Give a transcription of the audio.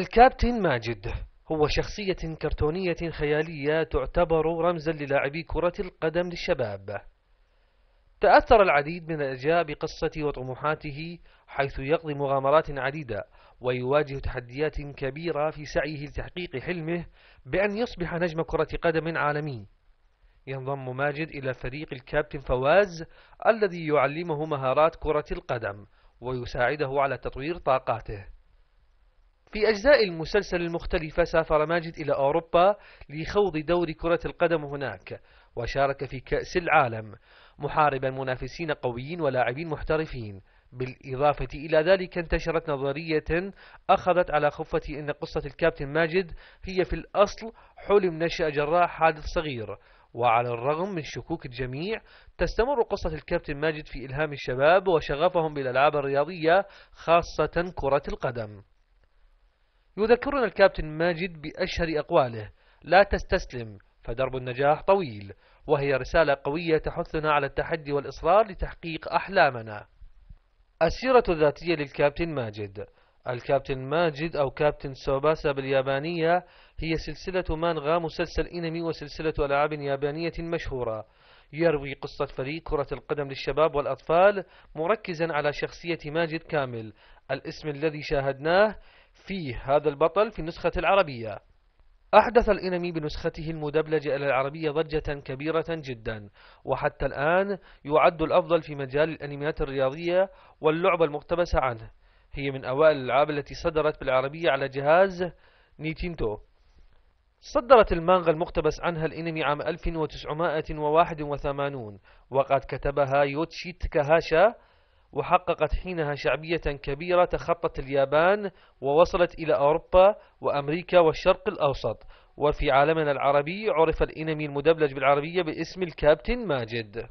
الكابتن ماجد هو شخصية كرتونية خيالية تعتبر رمزا للاعبي كرة القدم للشباب تأثر العديد من الأجيال بقصته وطموحاته حيث يقضي مغامرات عديدة ويواجه تحديات كبيرة في سعيه لتحقيق حلمه بأن يصبح نجم كرة قدم عالمي ينضم ماجد إلى فريق الكابتن فواز الذي يعلمه مهارات كرة القدم ويساعده على تطوير طاقاته في أجزاء المسلسل المختلفة سافر ماجد إلى أوروبا لخوض دور كرة القدم هناك وشارك في كأس العالم محاربا منافسين قويين ولاعبين محترفين بالإضافة إلى ذلك انتشرت نظرية أخذت على خفة أن قصة الكابتن ماجد هي في الأصل حلم نشأ جراء حادث صغير وعلى الرغم من شكوك الجميع تستمر قصة الكابتن ماجد في إلهام الشباب وشغفهم بالألعاب الرياضية خاصة كرة القدم يذكرنا الكابتن ماجد بأشهر أقواله لا تستسلم فدرب النجاح طويل وهي رسالة قوية تحثنا على التحدي والإصرار لتحقيق أحلامنا السيرة الذاتية للكابتن ماجد الكابتن ماجد أو كابتن سوباسا باليابانية هي سلسلة مانغا مسلسل إنمي وسلسلة ألعاب يابانية مشهورة يروي قصة فريق كرة القدم للشباب والأطفال مركزا على شخصية ماجد كامل الاسم الذي شاهدناه في هذا البطل في النسخة العربية أحدث الإنمي بنسخته المدبلجة إلى العربية ضجة كبيرة جدا وحتى الآن يعد الأفضل في مجال الأنميات الرياضية واللعبة المقتبسة عنه هي من أوائل الألعاب التي صدرت بالعربية على جهاز نيتينتو صدرت المانغا المقتبس عنها الإنمي عام 1981 وقد كتبها يوتشي تكاهاشا وحققت حينها شعبية كبيرة تخطت اليابان ووصلت إلى أوروبا وأمريكا والشرق الأوسط وفي عالمنا العربي عرف الإنمي المدبلج بالعربية باسم الكابتن ماجد